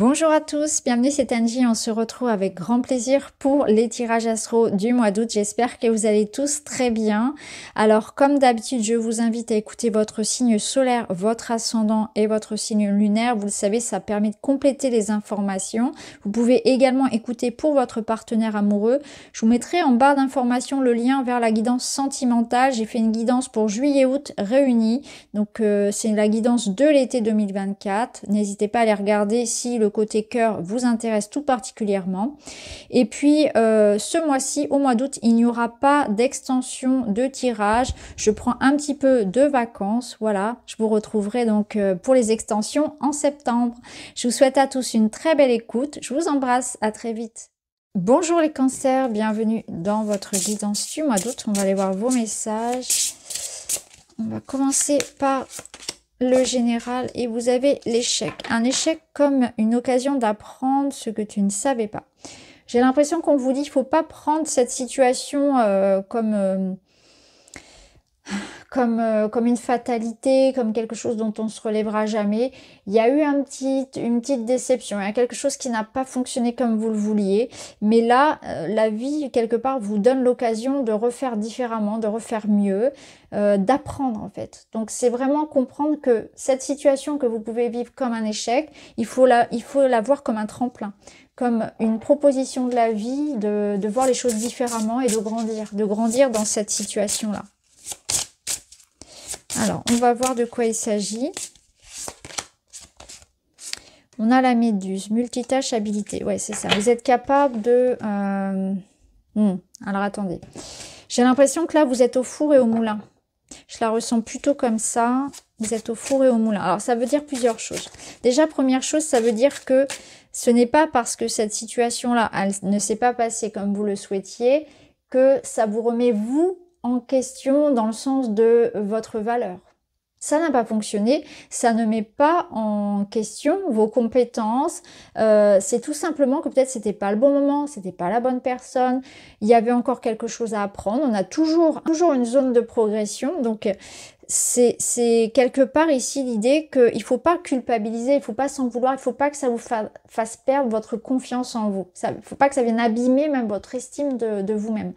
Bonjour à tous, bienvenue c'est Angie, on se retrouve avec grand plaisir pour les tirages astro du mois d'août, j'espère que vous allez tous très bien. Alors comme d'habitude je vous invite à écouter votre signe solaire, votre ascendant et votre signe lunaire, vous le savez ça permet de compléter les informations. Vous pouvez également écouter pour votre partenaire amoureux, je vous mettrai en barre d'informations le lien vers la guidance sentimentale, j'ai fait une guidance pour juillet-août réunie, donc euh, c'est la guidance de l'été 2024, n'hésitez pas à les regarder si le côté cœur vous intéresse tout particulièrement. Et puis euh, ce mois-ci, au mois d'août, il n'y aura pas d'extension de tirage. Je prends un petit peu de vacances. Voilà, je vous retrouverai donc euh, pour les extensions en septembre. Je vous souhaite à tous une très belle écoute. Je vous embrasse. À très vite. Bonjour les cancers, bienvenue dans votre guidance du mois d'août. On va aller voir vos messages. On va commencer par le général et vous avez l'échec. Un échec comme une occasion d'apprendre ce que tu ne savais pas. J'ai l'impression qu'on vous dit il faut pas prendre cette situation euh, comme euh, comme, euh, comme une fatalité, comme quelque chose dont on se relèvera jamais. Il y a eu un petit, une petite déception, il y a quelque chose qui n'a pas fonctionné comme vous le vouliez. Mais là, euh, la vie, quelque part, vous donne l'occasion de refaire différemment, de refaire mieux, euh, d'apprendre en fait. Donc c'est vraiment comprendre que cette situation que vous pouvez vivre comme un échec, il faut la, il faut la voir comme un tremplin comme une proposition de la vie, de, de voir les choses différemment et de grandir, de grandir dans cette situation-là. Alors, on va voir de quoi il s'agit. On a la méduse, multitâche habilité. Ouais, c'est ça. Vous êtes capable de... Euh, hmm. Alors, attendez. J'ai l'impression que là, vous êtes au four et au moulin. Je la ressens plutôt comme ça. Vous êtes au four et au moulin. Alors, ça veut dire plusieurs choses. Déjà, première chose, ça veut dire que ce n'est pas parce que cette situation-là, elle ne s'est pas passée comme vous le souhaitiez, que ça vous remet, vous, en question dans le sens de votre valeur. Ça n'a pas fonctionné, ça ne met pas en question vos compétences. Euh, c'est tout simplement que peut-être c'était pas le bon moment, c'était pas la bonne personne. Il y avait encore quelque chose à apprendre. On a toujours toujours une zone de progression. Donc c'est quelque part ici l'idée qu'il ne faut pas culpabiliser, il ne faut pas s'en vouloir, il ne faut pas que ça vous fasse perdre votre confiance en vous. Il ne faut pas que ça vienne abîmer même votre estime de, vous-même.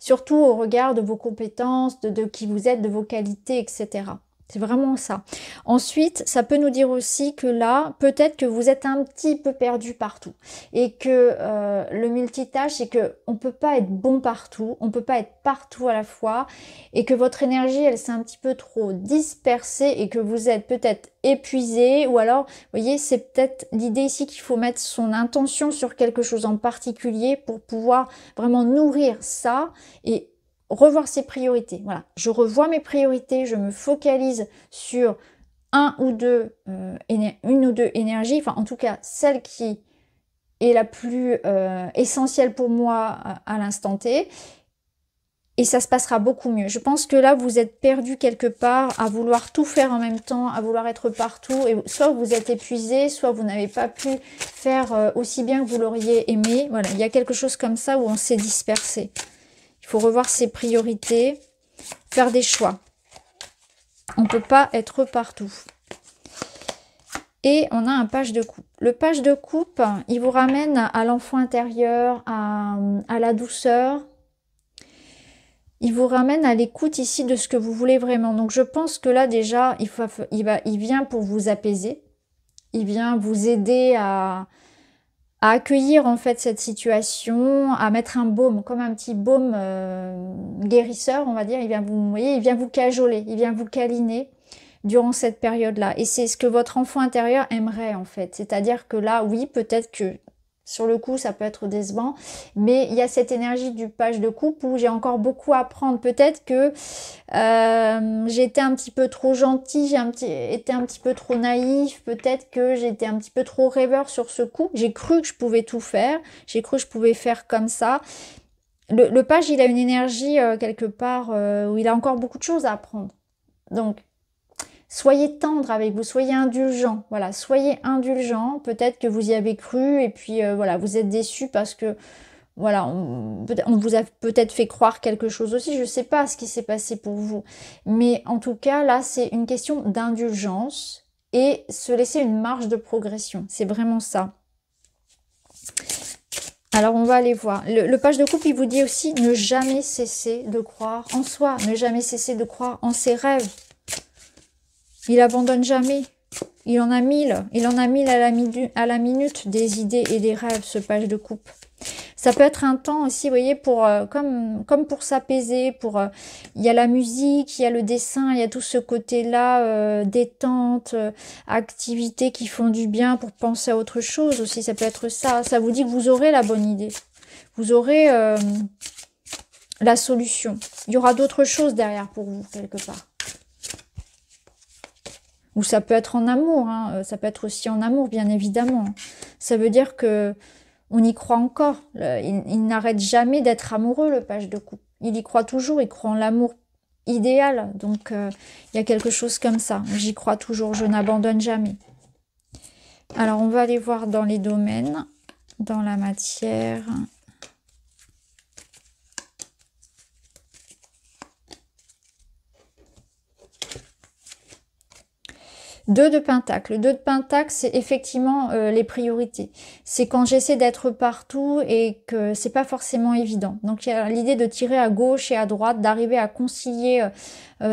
Surtout au regard de vos compétences, de qui vous êtes, de vos qualités, etc. C'est vraiment ça. Ensuite, ça peut nous dire aussi que là, peut-être que vous êtes un petit peu perdu partout et que euh, le multitâche, c'est que on peut pas être bon partout, on ne peut pas être partout à la fois et que votre énergie, elle s'est un petit peu trop dispersée et que vous êtes peut-être épuisé ou alors, vous voyez, c'est peut-être l'idée ici qu'il faut mettre son intention sur quelque chose en particulier pour pouvoir vraiment nourrir ça et revoir ses priorités. Voilà, je revois mes priorités, je me focalise sur un ou deux, euh, une ou deux énergies, enfin en tout cas celle qui est la plus euh, essentielle pour moi à, l'instant T. Et ça se passera beaucoup mieux. Je pense que là, vous êtes perdu quelque part à vouloir tout faire en même temps, à vouloir être partout. Et soit vous êtes épuisé, soit vous n'avez pas pu faire euh, aussi bien que vous l'auriez aimé. Voilà, il y a quelque chose comme ça où on s'est dispersé. Il faut revoir ses priorités, faire des choix. On ne peut pas être partout. Et on a un page de coupe. Le page de coupe, il vous ramène à l'enfant intérieur, à, à, la douceur. Il vous ramène à l'écoute ici de ce que vous voulez vraiment. Donc je pense que là déjà, il, il, va, il vient pour vous apaiser. Il vient vous aider à, à accueillir en fait cette situation, à mettre un baume, comme un petit baume euh, guérisseur, on va dire. Il vient vous, voyez, il vient vous cajoler, il vient vous câliner durant cette période-là. Et c'est ce que votre enfant intérieur aimerait en fait. C'est-à-dire que là, oui, peut-être que sur le coup, ça peut être décevant, mais il y a cette énergie du page de coupe où j'ai encore beaucoup à apprendre. Peut-être que euh, j'étais un petit peu trop gentille, j'ai un petit, été un petit peu trop naïf, peut-être que j'étais un petit peu trop rêveur sur ce coup. J'ai cru que je pouvais tout faire, j'ai cru que je pouvais faire comme ça. Le, page, il a une énergie euh, quelque part euh, où il a encore beaucoup de choses à apprendre. Donc, soyez tendre avec vous, soyez indulgent. Voilà, soyez indulgent. Peut-être que vous y avez cru et puis euh, voilà, vous êtes déçu parce que voilà, on, vous a peut-être fait croire quelque chose aussi. Je ne sais pas ce qui s'est passé pour vous, mais en tout cas là, c'est une question d'indulgence et se laisser une marge de progression. C'est vraiment ça. Alors on va aller voir. Le, le, page de coupe, il vous dit aussi ne jamais cesser de croire en soi, ne jamais cesser de croire en ses rêves. Il abandonne jamais. Il en a mille. Il en a mille à la, minute des idées et des rêves, ce page de coupe. Ça peut être un temps aussi, vous voyez, pour, euh, comme, comme pour s'apaiser. Pour, euh, il y a la musique, il y a le dessin, il y a tout ce côté-là, euh, détente, activités qui font du bien pour penser à autre chose aussi. Ça peut être ça. Ça vous dit que vous aurez la bonne idée. Vous aurez la solution. Il y aura d'autres choses derrière pour vous, quelque part. Ou ça peut être en amour, hein. euh, ça peut être aussi en amour, bien évidemment. Ça veut dire que on y croit encore. il, n'arrête jamais d'être amoureux, le page de coupe. Il y croit toujours, il croit en l'amour idéal. Donc, euh, il y a quelque chose comme ça. J'y crois toujours, je n'abandonne jamais. Alors, on va aller voir dans les domaines, dans la matière. Deux de pentacle. Deux de pentacle, c'est effectivement euh, les priorités. C'est quand j'essaie d'être partout et que c'est pas forcément évident. Donc il y a l'idée de tirer à gauche et à droite, d'arriver à concilier euh,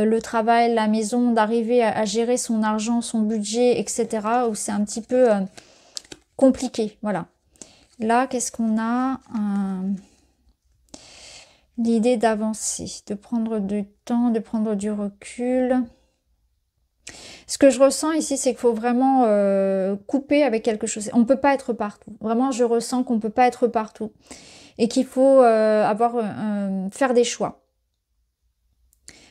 euh, le travail, la maison, d'arriver à, gérer son argent, son budget, etc. Où c'est un petit peu compliqué. Voilà. Là, qu'est-ce qu'on a L'idée d'avancer, de prendre du temps, de prendre du recul ce que je ressens ici, c'est qu'il faut vraiment euh, couper avec quelque chose. On ne peut pas être partout. Vraiment, je ressens qu'on ne peut pas être partout et qu'il faut euh, avoir, euh, faire des choix.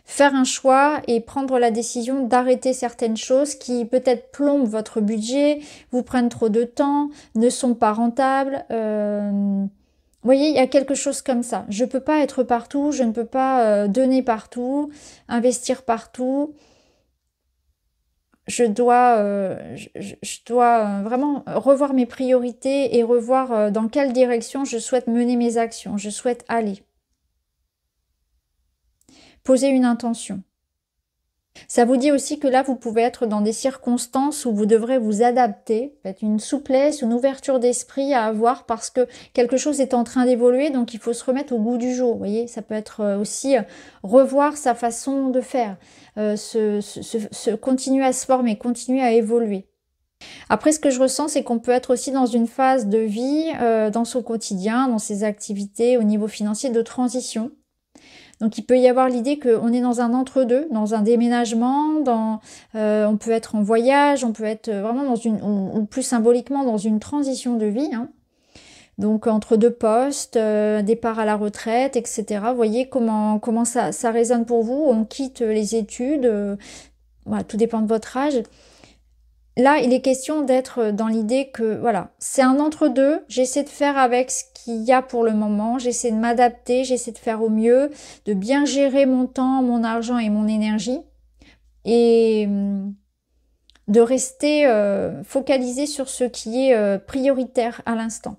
Faire un choix et prendre la décision d'arrêter certaines choses qui peut-être plombent votre budget, vous prennent trop de temps, ne sont pas rentables. Vous voyez, il y a quelque chose comme ça. Je ne peux pas être partout, je ne peux pas donner partout, investir partout je dois, euh, euh, vraiment revoir mes priorités et revoir euh, dans quelle direction je souhaite mener mes actions, je souhaite aller. Poser une intention. Ça vous dit aussi que là, vous pouvez être dans des circonstances où vous devrez vous adapter, être une souplesse, une ouverture d'esprit à avoir parce que quelque chose est en train d'évoluer, donc il faut se remettre au goût du jour. Vous voyez, ça peut être euh, aussi euh, revoir sa façon de faire, euh, se, continuer à se former, continuer à évoluer. Après, ce que je ressens, c'est qu'on peut être aussi dans une phase de vie, dans son quotidien, dans ses activités, au niveau financier, de transition. Donc il peut y avoir l'idée qu'on est dans un entre-deux, dans un déménagement, dans, euh, on peut être en voyage, on peut être euh, vraiment dans une, ou, plus symboliquement dans une transition de vie. Hein. Donc entre deux postes, euh, départ à la retraite, etc. voyez comment, comment ça, ça résonne pour vous. On quitte les études, voilà, tout dépend de votre âge. Là, il est question d'être dans l'idée que voilà, c'est un entre-deux, j'essaie de faire avec ce il y a pour le moment. J'essaie de m'adapter, j'essaie de faire au mieux, de bien gérer mon temps, mon argent et mon énergie. Et hum, de rester euh, focalisé sur ce qui est euh, prioritaire à l'instant.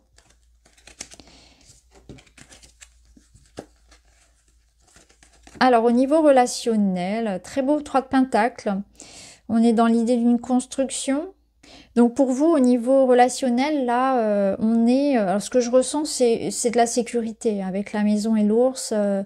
Alors au niveau relationnel, très beau trois de Pentacle. On est dans l'idée d'une construction, donc pour vous, au niveau relationnel, là, euh, on est. Euh, alors ce que je ressens, c'est de la sécurité avec la maison et l'ours. Euh,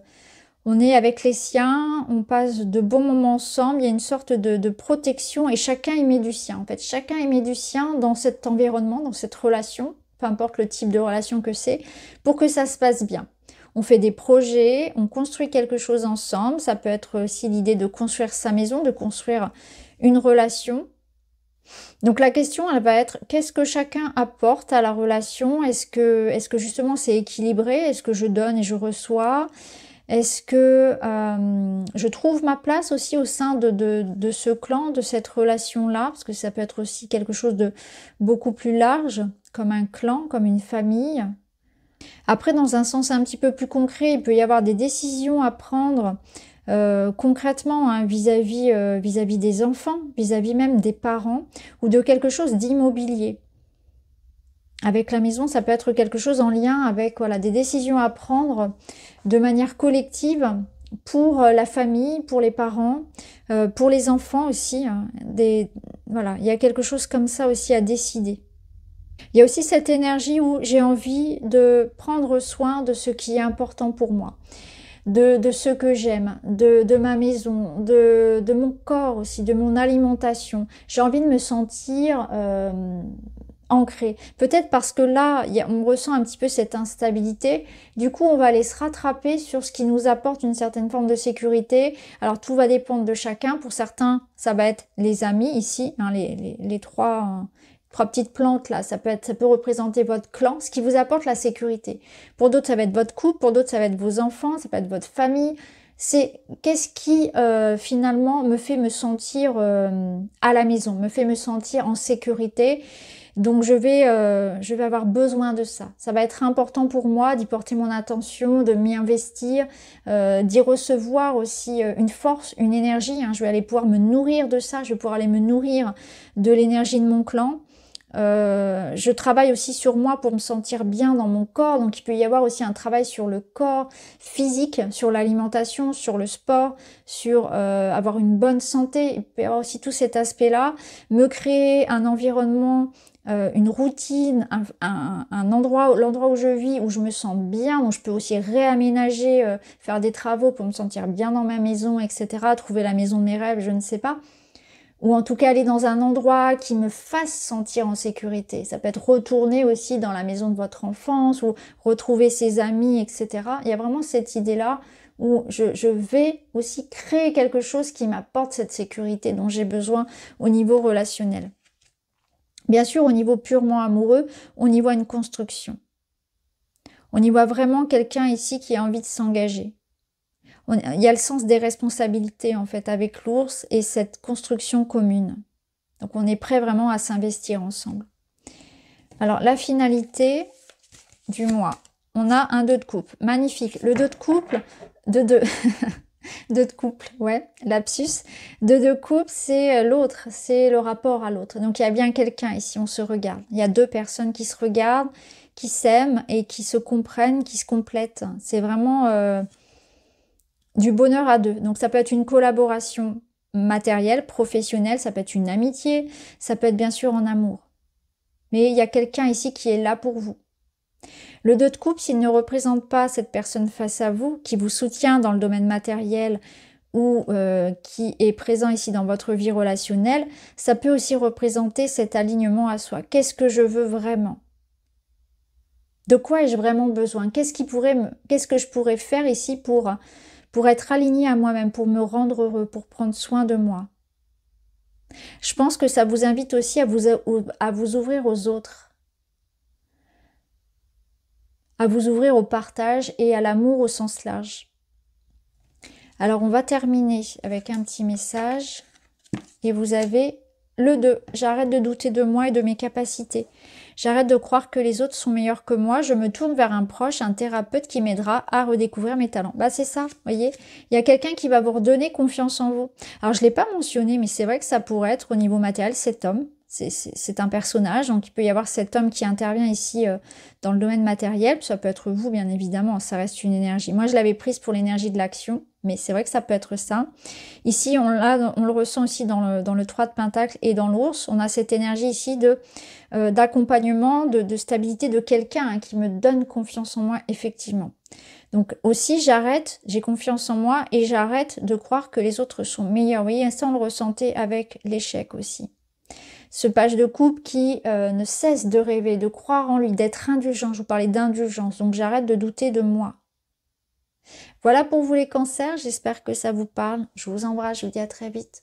on est avec les siens, on passe de bons moments ensemble. Il y a une sorte de, de protection et chacun y met du sien. En fait, chacun y met du sien dans cet environnement, dans cette relation, peu importe le type de relation que c'est, pour que ça se passe bien on fait des projets, on construit quelque chose ensemble. Ça peut être aussi l'idée de construire sa maison, de construire une relation. Donc la question, elle va être qu'est-ce que chacun apporte à la relation Est-ce que, est -ce que justement c'est équilibré Est-ce que je donne et je reçois Est-ce que euh, je trouve ma place aussi au sein de ce clan, de cette relation-là Parce que ça peut être aussi quelque chose de beaucoup plus large, comme un clan, comme une famille. Après, dans un sens un petit peu plus concret, il peut y avoir des décisions à prendre euh, concrètement hein, vis-à-vis euh, vis-à-vis des enfants, vis-à-vis même des parents ou de quelque chose d'immobilier. Avec la maison, ça peut être quelque chose en lien avec voilà des décisions à prendre de manière collective pour euh, la famille, pour les parents, pour les enfants aussi. Hein. voilà, il y a quelque chose comme ça aussi à décider. Il y a aussi cette énergie où j'ai envie de prendre soin de ce qui est important pour moi de, ce que j'aime, de, ma maison, de, mon corps aussi, de mon alimentation. J'ai envie de me sentir euh, ancrée. Peut-être parce que là, on ressent un petit peu cette instabilité. Du coup, on va aller se rattraper sur ce qui nous apporte une certaine forme de sécurité. Alors, tout va dépendre de chacun. Pour certains, ça va être les amis ici, hein, les, les, trois, hein, trois petites plantes là, ça peut être, ça peut représenter votre clan, ce qui vous apporte la sécurité. Pour d'autres, ça va être votre couple, pour d'autres, ça va être vos enfants, ça peut être votre famille. C'est qu'est-ce qui euh, finalement me fait me sentir euh, à la maison, me fait me sentir en sécurité. Donc je vais, euh, je vais avoir besoin de ça. Ça va être important pour moi d'y porter mon attention, de m'y investir, d'y recevoir aussi une force, une énergie. Hein. Je vais aller pouvoir me nourrir de ça. Je vais pouvoir aller me nourrir de l'énergie de mon clan. Euh, je travaille aussi sur moi pour me sentir bien dans mon corps, donc il peut y avoir aussi un travail sur le corps physique, sur l'alimentation, sur le sport, sur euh, avoir une bonne santé. Il peut y avoir aussi tout cet aspect-là. Me créer un environnement euh, une routine, un, un, endroit, l'endroit où je vis, où je me sens bien, donc je peux aussi réaménager, faire des travaux pour me sentir bien dans ma maison, etc. Trouver la maison de mes rêves, je ne sais pas ou en tout cas aller dans un endroit qui me fasse sentir en sécurité. Ça peut être retourner aussi dans la maison de votre enfance ou retrouver ses amis, etc. Il y a vraiment cette idée-là où je, je, vais aussi créer quelque chose qui m'apporte cette sécurité dont j'ai besoin au niveau relationnel. Bien sûr, au niveau purement amoureux, on y voit une construction. On y voit vraiment quelqu'un ici qui a envie de s'engager, il y a le sens des responsabilités en fait avec l'ours et cette construction commune. Donc on est prêt vraiment à s'investir ensemble. Alors la finalité du mois, on a un deux de couple. Magnifique. Le deux de couple, de deux. deux de couple, ouais, lapsus. Deux de couple, c'est euh, l'autre, c'est le rapport à l'autre. Donc il y a bien quelqu'un ici, on se regarde. Il y a deux personnes qui se regardent, qui s'aiment et qui se comprennent, qui se complètent. C'est vraiment euh, du bonheur à deux. Donc ça peut être une collaboration matérielle, professionnelle, ça peut être une amitié, ça peut être bien sûr en amour. Mais il y a quelqu'un ici qui est là pour vous. Le deux de coupe, s'il ne représente pas cette personne face à vous, qui vous soutient dans le domaine matériel ou euh, qui est présent ici dans votre vie relationnelle, ça peut aussi représenter cet alignement à soi. Qu'est-ce que je veux vraiment De quoi ai-je vraiment besoin Qu'est-ce qu'est-ce que je pourrais faire ici pour pour être aligné à moi-même, pour me rendre heureux, pour prendre soin de moi. Je pense que ça vous invite aussi à vous, à vous ouvrir aux autres, à vous ouvrir au partage et à l'amour au sens large. Alors on va terminer avec un petit message et vous avez le 2. J'arrête de douter de moi et de mes capacités. J'arrête de croire que les autres sont meilleurs que moi. Je me tourne vers un proche, un thérapeute qui m'aidera à redécouvrir mes talents. Bah, c'est ça, voyez. Il y a quelqu'un qui va vous redonner confiance en vous. Alors, je l'ai pas mentionné, mais c'est vrai que ça pourrait être au niveau matériel cet homme, c'est un personnage. Donc il peut y avoir cet homme qui intervient ici euh, dans le domaine matériel. Ça peut être vous, bien évidemment. Ça reste une énergie. Moi, je l'avais prise pour l'énergie de l'action. Mais c'est vrai que ça peut être ça. Ici, on, le ressent aussi dans le, 3 de Pentacle et dans l'ours. On a cette énergie ici de euh, d'accompagnement, de, stabilité de quelqu'un hein, qui me donne confiance en moi, effectivement. Donc aussi, j'arrête, j'ai confiance en moi et j'arrête de croire que les autres sont meilleurs. Vous voyez, ça, on le ressentait avec l'échec aussi. Ce page de coupe qui euh, ne cesse de rêver, de croire en lui, d'être indulgent. Je vous parlais d'indulgence, donc j'arrête de douter de moi. Voilà pour vous les cancers, j'espère que ça vous parle. Je vous embrasse, je vous dis à très vite.